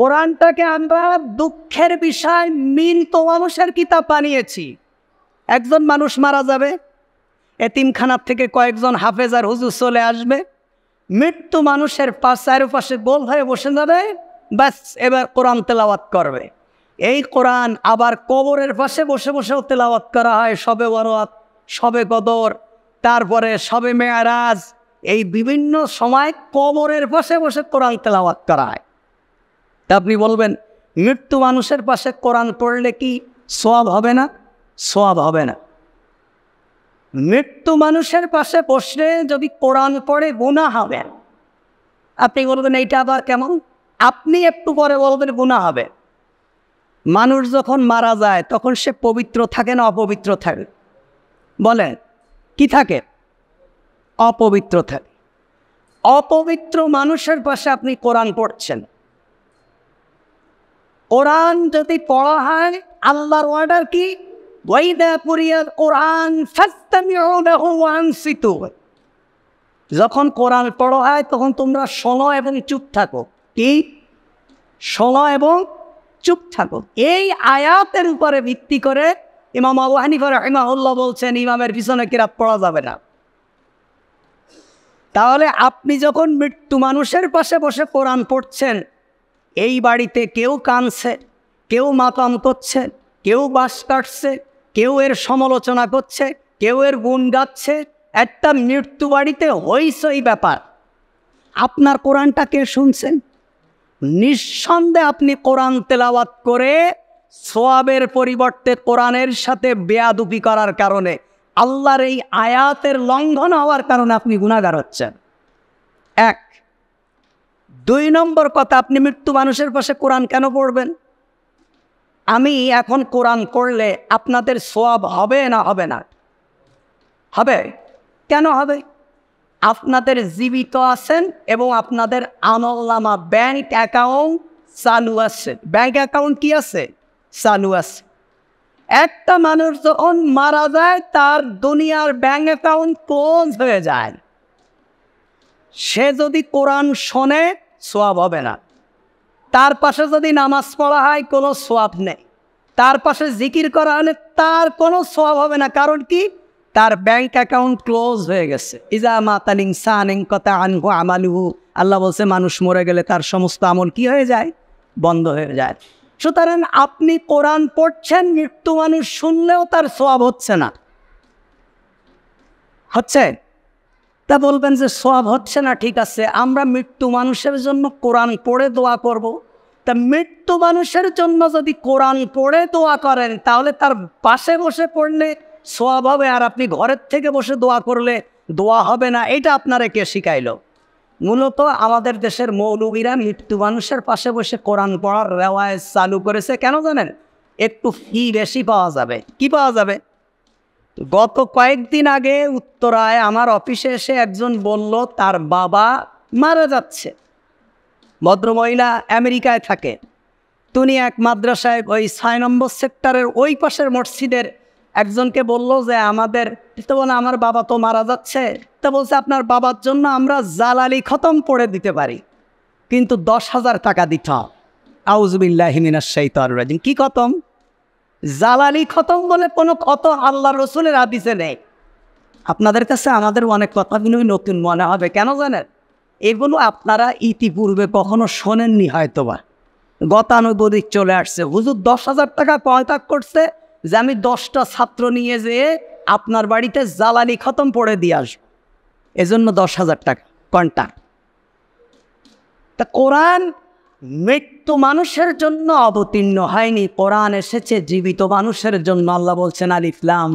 কোরআনটাকে আমরা দুঃখের বিষয় মিলত মানুষের কিতাব বানিয়েছি একজন মানুষ মারা যাবে এতিমখানার থেকে কয়েকজন হাফেজ আর হুজুর চলে আসবে মৃত্যু মানুষের পাশ পাশে গোল হয়ে বসে যাবে ব্যাস এবার কোরআন তেলাওয়াত করবে এই কোরআন আবার কবরের পাশে বসে বসেও তেলাওয়াত করা হয় সবে বরাত সবে কদর তারপরে সবে মেয়ারাজ এই বিভিন্ন সময় কবরের পাশে বসে কোরআন তেলাওয়াত করা হয় তা আপনি বলবেন মৃত্যু মানুষের পাশে কোরআন পড়লে কি সব হবে না সব হবে না মৃত্যু মানুষের পাশে বসলে যদি কোরআন পড়ে গুণা হবে আপনি বলবেন এইটা আবার কেমন আপনি একটু পরে বলবেন গুণা হবে মানুষ যখন মারা যায় তখন সে পবিত্র থাকে না অপবিত্র থাকে বলেন কি থাকে অপবিত্র থাকে অপবিত্র মানুষের পাশে আপনি কোরআন পড়ছেন কোরআন যদি পড়া হয় আল্লাহর অর্ডার কি যখন কোরআন পড়া হয় তখন তোমরা শোনো এবং চুপ থাকো কি শোনো এবং চুপ থাকো এই আয়াতের উপরে ভিত্তি করে ইমাম আবু হানিফা বলছেন ইমামের পিছনে কিরাপ পড়া যাবে না তাহলে আপনি যখন মৃত্যু মানুষের পাশে বসে কোরআন পড়ছেন এই বাড়িতে কেউ কাঁদছে কেউ মাতাম করছে কেউ বাস কাটছে কেউ এর সমালোচনা করছে কেউ এর গুণ গাচ্ছে একটা মৃত্যু বাড়িতে হইসই ব্যাপার আপনার কোরআনটা কে শুনছেন নিঃসন্দেহে আপনি কোরআন তেলাওয়াত করে সোয়াবের পরিবর্তে কোরআনের সাথে বেয়াদুপি করার কারণে আল্লাহর এই আয়াতের লঙ্ঘন হওয়ার কারণে আপনি গুণাগার হচ্ছেন এক দুই নম্বর কথা আপনি মৃত্যু মানুষের পাশে কোরআন কেন পড়বেন আমি এখন কোরআন করলে আপনাদের সোয়াব হবে না হবে না হবে কেন হবে আপনাদের জীবিত আছেন এবং আপনাদের আনলামা ব্যাংক অ্যাকাউন্ট চালু আছে ব্যাংক অ্যাকাউন্ট কি আছে চালু আছে একটা মানুষ যখন মারা যায় তার দুনিয়ার ব্যাংক অ্যাকাউন্ট ক্লোজ হয়ে যায় সে যদি কোরআন শোনে সোয়াব হবে না তার পাশে যদি নামাজ পড়া হয় কোনো সোয়াব নেই তার পাশে জিকির করা হলে তার কোনো সোয়াব হবে না কারণ কি তার ব্যাংক অ্যাকাউন্ট ক্লোজ হয়ে গেছে ইজা মাতালিং সানিং কথা আনহু আমালুহু আল্লাহ বলছে মানুষ মরে গেলে তার সমস্ত আমল কি হয়ে যায় বন্ধ হয়ে যায় সুতরাং আপনি কোরআন পড়ছেন মৃত্যু মানুষ শুনলেও তার সোয়াব হচ্ছে না হচ্ছে তা বলবেন যে সব হচ্ছে না ঠিক আছে আমরা মৃত্যু মানুষের জন্য কোরআন পড়ে দোয়া করব। তা মৃত্যু মানুষের জন্য যদি কোরআন পড়ে দোয়া করেন তাহলে তার পাশে বসে পড়লে সব হবে আর আপনি ঘরের থেকে বসে দোয়া করলে দোয়া হবে না এটা আপনারে কে শিখাইল মূলত আমাদের দেশের মৌলবীরা মৃত্যু মানুষের পাশে বসে কোরআন পড়ার রেওয়ায় চালু করেছে কেন জানেন একটু ফি বেশি পাওয়া যাবে কি পাওয়া যাবে গত কয়েকদিন আগে উত্তরায় আমার অফিসে এসে একজন বলল তার বাবা মারা যাচ্ছে ভদ্রমহিলা আমেরিকায় থাকে তুনি এক মাদ্রাসায় ওই ছয় নম্বর সেক্টরের ওই পাশের মসজিদের একজনকে বলল যে আমাদের তো বলে আমার বাবা তো মারা যাচ্ছে তো বলছে আপনার বাবার জন্য আমরা জালালি খতম পড়ে দিতে পারি কিন্তু দশ হাজার টাকা দিতে আউজবিল্লাহিমিনার সেই তর কি খতম জ্বালানি খতম বলে কোনো কত আল্লাহ রসুলের আদিসে নেই আপনাদের কাছে আমাদের অনেক কথাগুলোই নতুন মনে হবে কেন জানেন এগুলো আপনারা ইতিপূর্বে কখনো শোনেননি হয়তোবা গতানুগতিক চলে আসছে হুজুর দশ হাজার টাকা কয়তাক করছে যে আমি দশটা ছাত্র নিয়ে যেয়ে আপনার বাড়িতে জ্বালানি খতম পড়ে দিয়ে আসবো এজন্য দশ হাজার টাকা কন্ট্যাক্ট তা কোরআন মৃত্যু মানুষের জন্য অবতীর্ণ হয়নি কোরআন এসেছে জীবিত মানুষের জন্য আল্লাহ বলছেন আল ইসলাম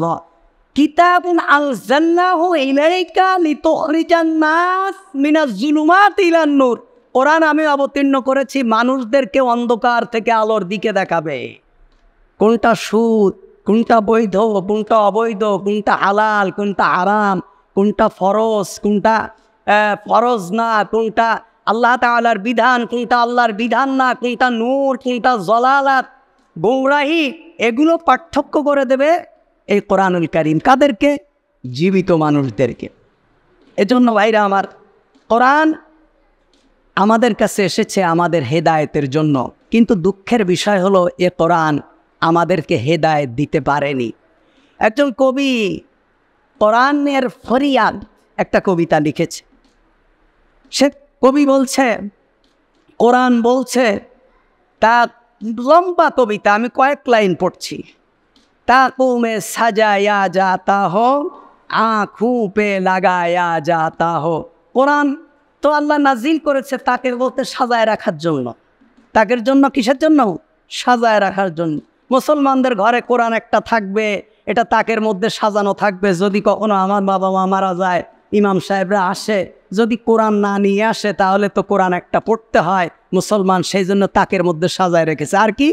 কিতাবুন আল জাল্লাহু ইলাইকা লিতুখরিজান নাস মিনাজ জুলুমাত ইলান কোরআন আমি অবতীর্ণ করেছি মানুষদেরকে অন্ধকার থেকে আলোর দিকে দেখাবে কোনটা সুদ কোনটা বৈধ কোনটা অবৈধ কোনটা আলাল কোনটা আরাম কোনটা ফরজ কোনটা ফরজ না কোনটা আল্লাহ তালার বিধান কেইটা আল্লাহর বিধান না কেইটা নূর কেইটা জলালাত গোমরাহি এগুলো পার্থক্য করে দেবে এই কোরআনুল করিম কাদেরকে জীবিত মানুষদেরকে এজন্য ভাইরা আমার কোরআন আমাদের কাছে এসেছে আমাদের হেদায়েতের জন্য কিন্তু দুঃখের বিষয় হলো এ কোরআন আমাদেরকে হেদায়েত দিতে পারেনি একজন কবি কোরআনের ফরিয়াদ একটা কবিতা লিখেছে সে কবি বলছে কোরআন বলছে তা লম্বা কবিতা আমি কয়েক লাইন পড়ছি তা কুমে সাজায়া যাতা হো আঁখু পে লাগায়া যাতা হো কোরআন তো আল্লাহ নাজিল করেছে তাকে বলতে সাজায় রাখার জন্য তাকের জন্য কিসের জন্য সাজায় রাখার জন্য মুসলমানদের ঘরে কোরআন একটা থাকবে এটা তাকের মধ্যে সাজানো থাকবে যদি কখনো আমার বাবা মা মারা যায় ইমাম সাহেবরা আসে যদি কোরআন না নিয়ে আসে তাহলে তো কোরআন একটা পড়তে হয় মুসলমান সেই জন্য তাকের মধ্যে সাজায় রেখেছে আর কি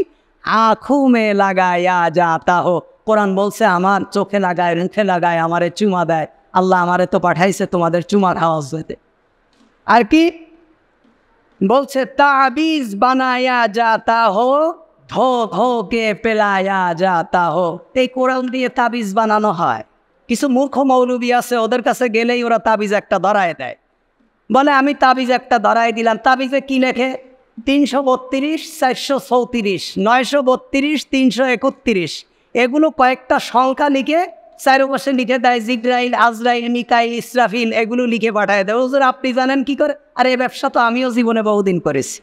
আখুমে লাগায়া যা তাহ কোরআন বলছে আমার চোখে লাগায় মুখে লাগায় আমারে চুমা দেয় আল্লাহ আমারে তো পাঠাইছে তোমাদের চুমার হাওয়াজ হইতে আর কি বলছে তাবিজ বানায়া যা তাহ ধো ধো কে পেলায়া যা তাহ এই কোরআন দিয়ে তাবিজ বানানো হয় কিছু মূর্খ মৌলবি আছে ওদের কাছে গেলেই ওরা তাবিজ একটা ধরায় দেয় বলে আমি তাবিজ একটা দাঁড়াই দিলাম তাবিজে কি লেখে তিনশো বত্রিশ চারশো চৌত্রিশ নয়শো বত্রিশ তিনশো একত্রিশ এগুলো কয়েকটা সংখ্যা লিখে চারোপাশে লিখে দেয় জিব্রাইল আজরাইল মিকাই ইসরাফিন এগুলো লিখে পাঠায় দেয় ওজোর আপনি জানেন কি করে আর এই ব্যবসা তো আমিও জীবনে বহুদিন করেছি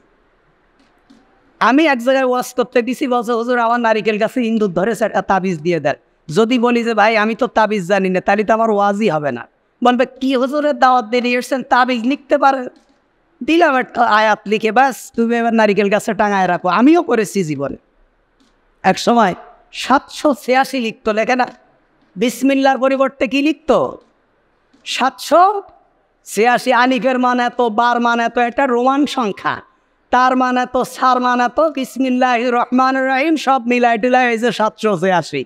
আমি এক জায়গায় ওয়াশ করতে দিছি বলছে হুজুর আমার নারিকেল গাছে ইন্দুর ধরে তাবিজ দিয়ে দেয় যদি বলি যে ভাই আমি তো তাবিজ জানি না তাহলে তো আমার ওয়াজই হবে না বলবে কি হজুরের দাওয়াত বেরিয়ে এসছেন তাবিজ লিখতে পারে দিলাম একটা আয়াত লিখে ব্যাস তুমি এবার নারিকেল গাছে টাঙায় রাখো আমিও করেছি জীবনে এক সময় সাতশো ছিয়াশি লিখতো লেখে না বিসমিল্লার পরিবর্তে কি লিখতো সাতশো ছিয়াশি আনিফের মান এত বার মান এত একটা রোমান সংখ্যা তার মান এত সার মান এত বিসমিল্লাহ রহমান রহিম সব মিলাই টিলাই হয়েছে সাতশো ছিয়াশি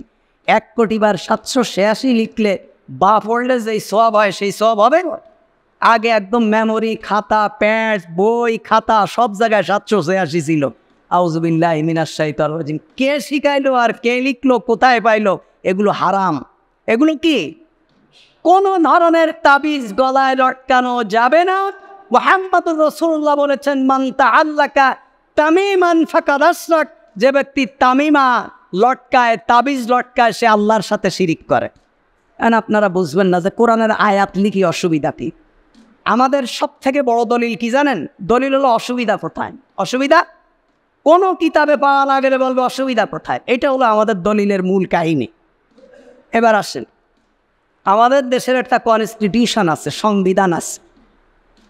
এক কোটি বার সাতশো ছিয়াশি লিখলে বা পড়লে যেই সব হয় সেই সব হবে আগে একদম মেমোরি খাতা প্যাড বই খাতা সব জায়গায় সাতশো ছিয়াশি ছিল আউজবিল্লাহ মিনাস কে শিখাইলো আর কে লিখলো কোথায় পাইলো এগুলো হারাম এগুলো কি কোনো ধরনের তাবিজ গলায় লটকানো যাবে না মোহাম্মদ রসুল্লাহ বলেছেন মান্তা আল্লাকা তামিমান ফাঁকা যে ব্যক্তি তামিমা লটকায় তাবিজ লটকায় সে আল্লাহর সাথে শিরিক করে অ্যান্ড আপনারা বুঝবেন না যে কোরআনের আয়াত লিখি অসুবিধা কি আমাদের সব থেকে বড় দলিল কি জানেন দলিল হলো অসুবিধা কোথায় অসুবিধা কোনো কিতাবে পাওয়া না গেলে বলবে অসুবিধা কোথায় এটা হলো আমাদের দলিলের মূল কাহিনী এবার আসেন আমাদের দেশের একটা কনস্টিটিউশন আছে সংবিধান আছে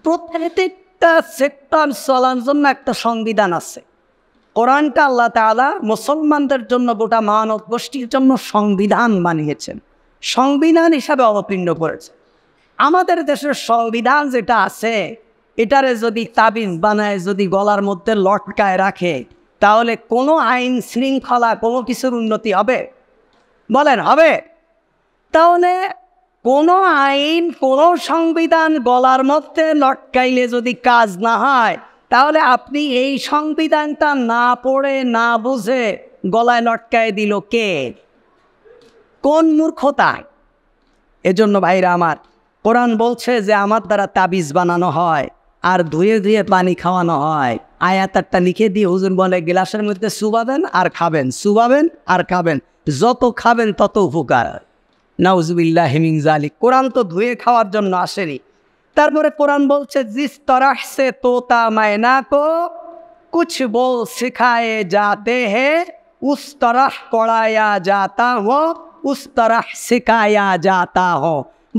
প্রত্যেকটা সেক্টর চলার জন্য একটা সংবিধান আছে কোরআনটা আল্লাহ তালা মুসলমানদের জন্য গোটা মানব গোষ্ঠীর জন্য সংবিধান বানিয়েছেন সংবিধান হিসাবে অবতীর্ণ করেছে আমাদের দেশের সংবিধান যেটা আছে এটারে যদি তাবিজ বানায় যদি গলার মধ্যে লটকায় রাখে তাহলে কোনো আইন শৃঙ্খলা কোনো কিছুর উন্নতি হবে বলেন হবে তাহলে কোনো আইন কোনো সংবিধান গলার মধ্যে লটকাইলে যদি কাজ না হয় তাহলে আপনি এই সংবিধানটা না পড়ে না বুঝে গলায় লটকায় দিল কে কোন মূর্খতা এজন্য ভাইরা আমার কোরআন বলছে যে আমার দ্বারা তাবিজ বানানো হয় আর ধুয়ে ধুয়ে পানি খাওয়ানো হয় আয়াতারটা লিখে দিয়ে হুজুর বলে গ্লাসের মধ্যে চুবাবেন আর খাবেন শুভাবেন আর খাবেন যত খাবেন তত উপকার নাউজুবিল্লাহ হিমিং জালি কোরআন তো ধুয়ে খাওয়ার জন্য আসেনি তারপরে কোরআন বলছে জিস তরাহ সে তোতা মায়না কো কুছ বল শিখায়ে যাতে হে উস তরাহ পড়ায়া যাতা হোক উস তারাহ শেখায়া যা তা হ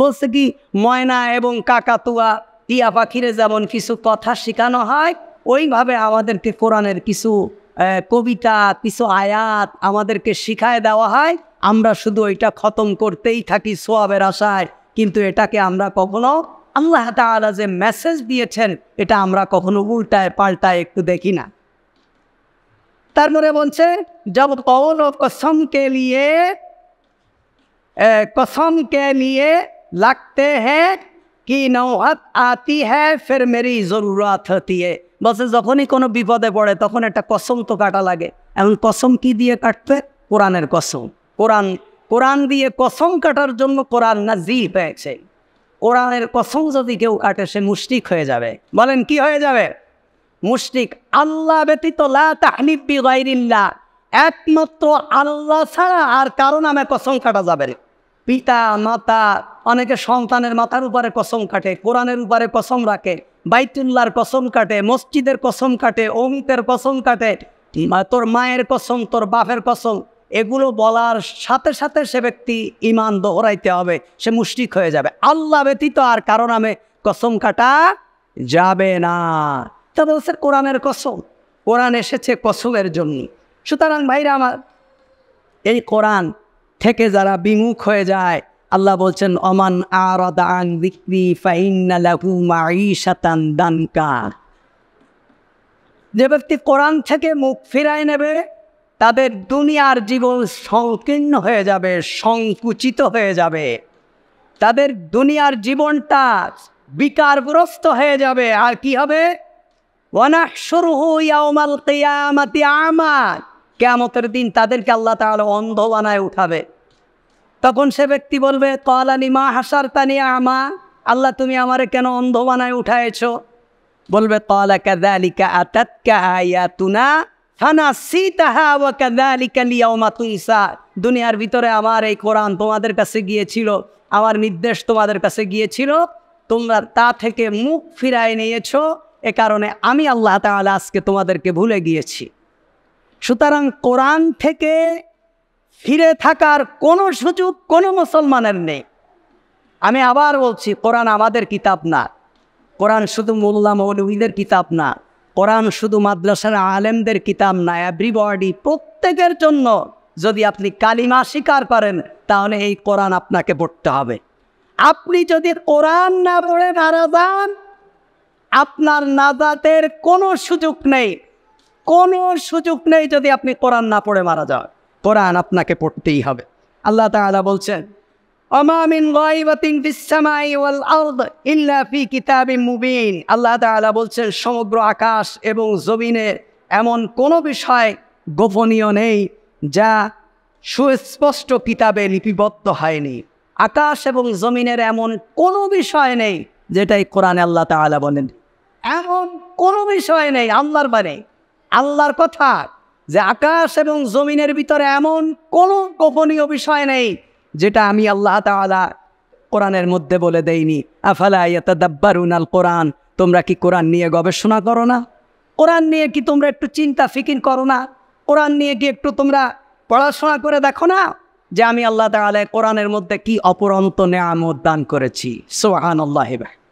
বলছে কি ময়না এবং কাকাতুয়া টিয়া পাখিরে যেমন কিছু কথা শেখানো হয় ওইভাবে আমাদেরকে কোরআনের কিছু কবিতা কিছু আয়াত আমাদেরকে শিখায় দেওয়া হয় আমরা শুধু ওইটা খতম করতেই থাকি সোয়াবের আশায় কিন্তু এটাকে আমরা কখনো আল্লাহ তালা যে মেসেজ দিয়েছেন এটা আমরা কখনো উল্টায় পাল্টায় একটু দেখি না তারপরে বলছে জব কৌল কসমকে লিয়ে कसम के নিয়ে লাগতে हैं কি নৌহাত আতি হ্যাঁ ফের মেরি জরুরাত হতি হে বলছে যখনই কোনো বিপদে পড়ে তখন একটা কসম তো কাটা লাগে এমন কসম কি দিয়ে কাটতে কোরআনের কসম কোরআন কোরআন দিয়ে কসম কাটার জন্য কোরআন না জি পেয়েছে কোরআনের কসম যদি কেউ কাটে সে মুশরিক হয়ে যাবে বলেন কি হয়ে যাবে মুষ্টিক আল্লাহ ব্যতীত লাহনিব্বি গাইরিল্লা একমাত্র আল্লাহ ছাড়া আর কারো নামে কসম কাটা যাবে না পিতা মাতা অনেকে সন্তানের মাথার উপরে কসম কাটে কোরআনের উপরে কসম রাখে বাইতুল্লার কসম কাটে মসজিদের কসম কাটে অমিতের কসম কাটে তোর মায়ের কসম তোর বাপের কসম এগুলো বলার সাথে সাথে সে ব্যক্তি ইমান দোহরাইতে হবে সে মুষ্টিক হয়ে যাবে আল্লাহ ব্যতীত আর কারো নামে কসম কাটা যাবে না তা বলছে কোরআনের কসম কোরআন এসেছে কসমের জন্য সুতরাং ভাইরা আমার এই কোরআন থেকে যারা বিমুখ হয়ে যায় আল্লাহ বলছেন অমান আরদান বিক্রি ফাইনালান দানকা যে ব্যক্তি কোরআন থেকে মুখ ফিরায় নেবে তাদের দুনিয়ার জীবন সংকীর্ণ হয়ে যাবে সংকুচিত হয়ে যাবে তাদের দুনিয়ার জীবনটা বিকারগ্রস্ত হয়ে যাবে আর কি হবে কেয়ামতের দিন তাদেরকে আল্লাহ তাহলে অন্ধ বানায় উঠাবে তখন সে ব্যক্তি বলবে মা হাসার তানি আমা আল্লাহ তুমি আমারে কেন অন্ধ বানায় উঠায়েছ বলবে কলা দুনিয়ার ভিতরে আমার এই কোরআন তোমাদের কাছে গিয়েছিল আমার নির্দেশ তোমাদের কাছে গিয়েছিল তোমরা তা থেকে মুখ ফিরায় নিয়েছ এ কারণে আমি আল্লাহ তালা আজকে তোমাদেরকে ভুলে গিয়েছি সুতরাং কোরআন থেকে ফিরে থাকার কোনো সুযোগ কোনো মুসলমানের নেই আমি আবার বলছি কোরআন আমাদের কিতাব না কোরআন শুধু মোল্লা মৌলভীদের কিতাব না কোরআন শুধু মাদ্রাসার আলেমদের কিতাব না এভরিবডি প্রত্যেকের জন্য যদি আপনি কালিমা স্বীকার করেন তাহলে এই কোরআন আপনাকে পড়তে হবে আপনি যদি কোরআন না পড়ে মারা যান আপনার নাজাতের কোনো সুযোগ নেই কোনো সুযোগ নেই যদি আপনি কোরআন না পড়ে মারা যান কোরআন আপনাকে পড়তেই হবে আল্লাহ তালা বলছেন অমামিন গাইবাতিন ফিসসামাই ওয়াল আরদ ইল্লা ফি কিতাবিম মুবিন আল্লাহ তাআলা বলছেন সমগ্র আকাশ এবং জমিনে এমন কোনো বিষয় গোপনীয় নেই যা সুস্পষ্ট কিতাবে লিপিবদ্ধ হয়নি আকাশ এবং জমিনের এমন কোনো বিষয় নেই যেটাই কোরআনে আল্লাহ তাআলা বলেন এমন কোনো বিষয় নেই আল্লাহর মানে আল্লাহর কথা যে আকাশ এবং জমিনের ভিতরে এমন কোনো গোপনীয় বিষয় নেই যেটা আমি আল্লাহ তালা কোরআনের মধ্যে বলে দেইনি আফালা কোরআন তোমরা কি কোরআন নিয়ে গবেষণা করো না কোরআন নিয়ে কি তোমরা একটু চিন্তা ফিকির করো না কোরআন নিয়ে কি একটু তোমরা পড়াশোনা করে দেখো না যে আমি আল্লাহ তালে কোরআনের মধ্যে কি অপরন্ত নেয়ামত দান করেছি সোহান আল্লাহ